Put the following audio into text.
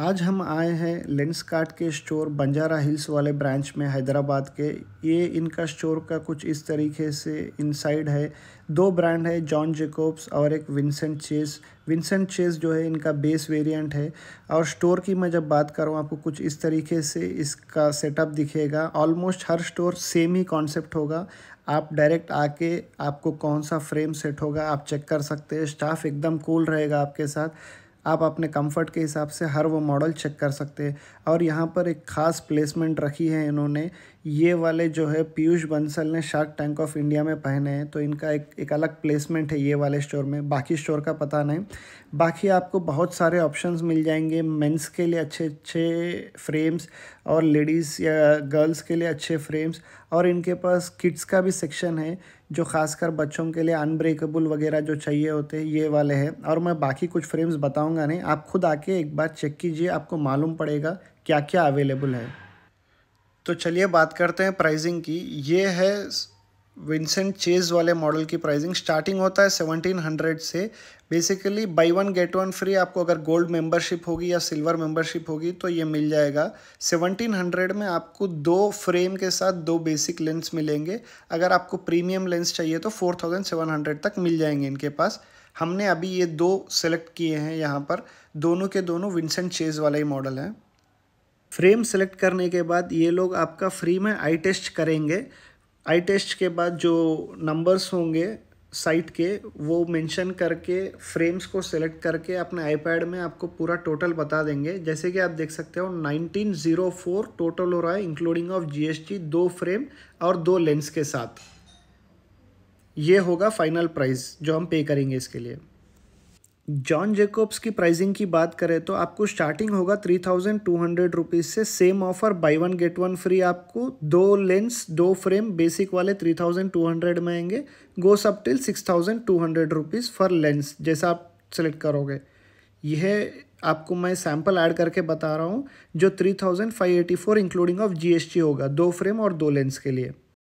आज हम आए हैं लेंस कार्ट के स्टोर बंजारा हिल्स वाले ब्रांच में हैदराबाद के ये इनका स्टोर का कुछ इस तरीके से इनसाइड है दो ब्रांड है जॉन जेकोब्स और एक विंसेंट चेस विंसेंट चेस जो है इनका बेस वेरिएंट है और स्टोर की मैं जब बात करूँ आपको कुछ इस तरीके से इसका सेटअप दिखेगा ऑलमोस्ट हर स्टोर सेम ही कॉन्सेप्ट होगा आप डायरेक्ट आके आपको कौन सा फ्रेम सेट होगा आप चेक कर सकते हैं स्टाफ एकदम कूल रहेगा आपके साथ आप अपने कंफर्ट के हिसाब से हर वो मॉडल चेक कर सकते हैं और यहाँ पर एक ख़ास प्लेसमेंट रखी है इन्होंने ये वाले जो है पीयूष बंसल ने शार्क टैंक ऑफ इंडिया में पहने हैं तो इनका एक एक अलग प्लेसमेंट है ये वाले स्टोर में बाकी स्टोर का पता नहीं बाकी आपको बहुत सारे ऑप्शंस मिल जाएंगे मेंस के लिए अच्छे अच्छे फ्रेम्स और लेडीज़ या गर्ल्स के लिए अच्छे फ्रेम्स और इनके पास किड्स का भी सेक्शन है जो खासकर बच्चों के लिए अनब्रेकेबल वगैरह जो चाहिए होते हैं ये वाले हैं और मैं बाकी कुछ फ्रेम्स बताऊंगा नहीं आप खुद आके एक बार चेक कीजिए आपको मालूम पड़ेगा क्या क्या अवेलेबल है तो चलिए बात करते हैं प्राइसिंग की ये है विंसेंट चेज वाले मॉडल की प्राइसिंग स्टार्टिंग होता है सेवनटीन हंड्रेड से basically buy one get one free आपको अगर गोल्ड मेंबरशिप होगी या सिल्वर मेंबरशिप होगी तो ये मिल जाएगा सेवनटीन हंड्रेड में आपको दो फ्रेम के साथ दो बेसिक लेंस मिलेंगे अगर आपको प्रीमियम लेंस चाहिए तो फोर थाउजेंड सेवन हंड्रेड तक मिल जाएंगे इनके पास हमने अभी ये दो सेलेक्ट किए हैं यहाँ पर दोनों के दोनों विंसेंट चेज वाला ही मॉडल हैं फ्रेम सेलेक्ट करने के बाद ये लोग आपका फ्री में आई टेस्ट करेंगे आई टेस्ट के बाद जो नंबर्स होंगे साइट के वो मेंशन करके फ्रेम्स को सेलेक्ट करके अपने आईपैड में आपको पूरा टोटल बता देंगे जैसे कि आप देख सकते हो 1904 टोटल हो रहा है इंक्लूडिंग ऑफ जीएसटी दो फ्रेम और दो लेंस के साथ ये होगा फाइनल प्राइस जो हम पे करेंगे इसके लिए जॉन जेकोब्स की प्राइसिंग की बात करें तो आपको स्टार्टिंग होगा three thousand two hundred rupees से same offer buy one get one free आपको दो लेंस दो फ्रेम बेसिक वाले थ्री थाउजेंड टू हंड्रेड में आएंगे goes up till six thousand two hundred rupees for lens जैसा आप सेलेक्ट करोगे यह आपको मैं सैम्पल ऐड करके बता रहा हूँ जो three thousand five eighty four including of G S T होगा दो फ्रेम और दो लेंस के लिए